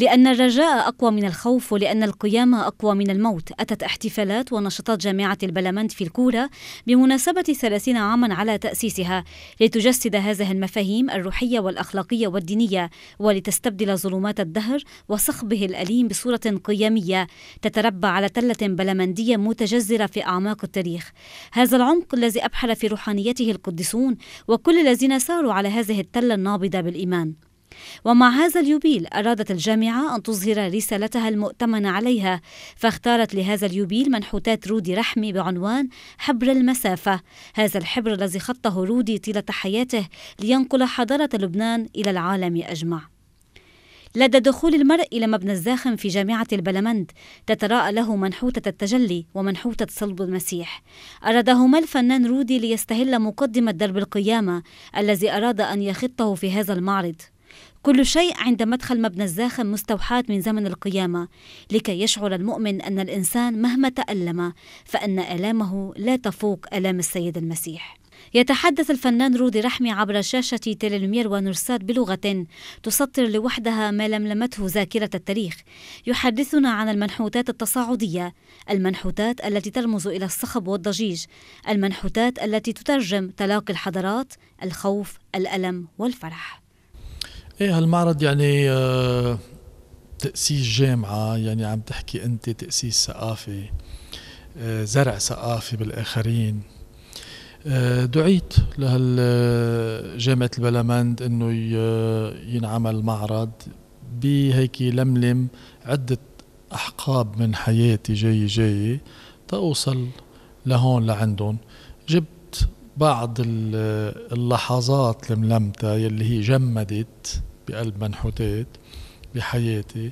لأن الرجاء أقوى من الخوف ولأن القيام أقوى من الموت أتت احتفالات ونشاطات جامعة البلمنت في الكورة بمناسبة 30 عاما على تأسيسها لتجسد هذه المفاهيم الروحية والأخلاقية والدينية ولتستبدل ظلمات الدهر وصخبه الأليم بصورة قيمية تتربى على تلة بلمندية متجذرة في أعماق التاريخ هذا العمق الذي أبحر في روحانيته القديسون وكل الذين ساروا على هذه التلة النابضة بالإيمان ومع هذا اليوبيل أرادت الجامعة أن تظهر رسالتها المؤتمنة عليها فاختارت لهذا اليوبيل منحوتات رودي رحمي بعنوان حبر المسافة هذا الحبر الذي خطه رودي طيلة حياته لينقل حضارة لبنان إلى العالم أجمع لدى دخول المرء إلى مبنى الزاخم في جامعة البلمند تتراءى له منحوتة التجلي ومنحوتة صلب المسيح أرادهما الفنان رودي ليستهل مقدمة درب القيامة الذي أراد أن يخطه في هذا المعرض كل شيء عند مدخل مبنى الزاخم مستوحاة من زمن القيامة لكي يشعر المؤمن أن الإنسان مهما تألم فأن آلامه لا تفوق آلام السيد المسيح يتحدث الفنان رودي رحمي عبر شاشة تيليلمير ونرسات بلغة تسطر لوحدها ما لملمته ذاكرة التاريخ يحدثنا عن المنحوتات التصاعدية المنحوتات التي ترمز إلى الصخب والضجيج المنحوتات التي تترجم تلاقي الحضارات الخوف الألم والفرح ايه هالمعرض يعني آه تأسيس جامعة يعني عم تحكي أنت تأسيس ثقافة آه زرع ثقافة بالآخرين آه دعيت آه، جامعة البلمند أنه آه، ينعمل معرض بهيك لملم عدة أحقاب من حياتي جاي جاي تأوصل لهون لعندهم جبت بعض آه، اللحظات الملمتة يلي هي جمدت بقلب منحوتات بحياتي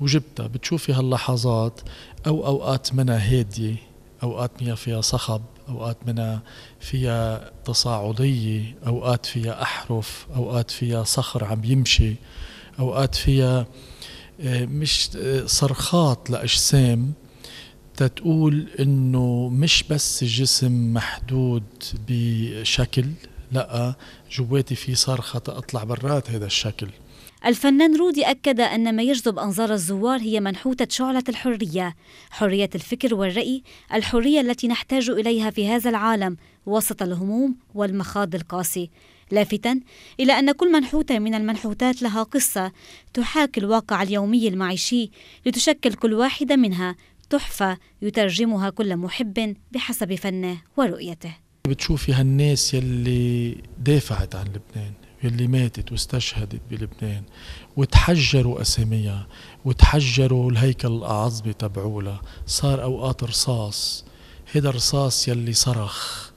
وجبتها بتشوفي هاللحظات أو أوقات منها هادية أوقات منها فيها صخب أوقات منها فيها تصاعدية أوقات فيها أحرف أوقات فيها صخر عم يمشي أوقات فيها آه، مش آه، صرخات لأجسام تتقول انه مش بس الجسم محدود بشكل لا جواتي في صرخة أطلع برات هذا الشكل الفنان رودي أكد أن ما يجذب أنظار الزوار هي منحوتة شعلة الحرية حرية الفكر والرأي الحرية التي نحتاج إليها في هذا العالم وسط الهموم والمخاض القاسي لافتا إلى أن كل منحوتة من المنحوتات لها قصة تحاكي الواقع اليومي المعيشي لتشكل كل واحدة منها تحفة يترجمها كل محب بحسب فنه ورؤيته بتشوفي هالناس يلي دافعت عن لبنان يلي ماتت واستشهدت بلبنان وتحجروا اساميها وتحجروا الهيكل الاعظمي تبعولها صار اوقات رصاص هيدا الرصاص يلي صرخ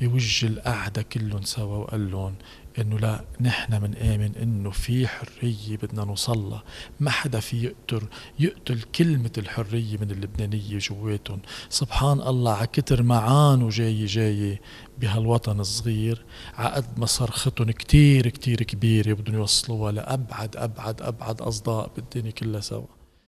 بوجه القعده كلهم سوا وقال لهم انه لا نحن بنآمن انه في حريه بدنا نوصلها ما حدا في يقتل يقتل كلمه الحريه من اللبنانيه جواتهم سبحان الله على كتر ما عانوا جاي جاي بهالوطن الصغير عقد ما صرختهم كتير كتير كبيره بدهم يوصلوها لابعد ابعد ابعد اصداء بالدنيا كلها سوا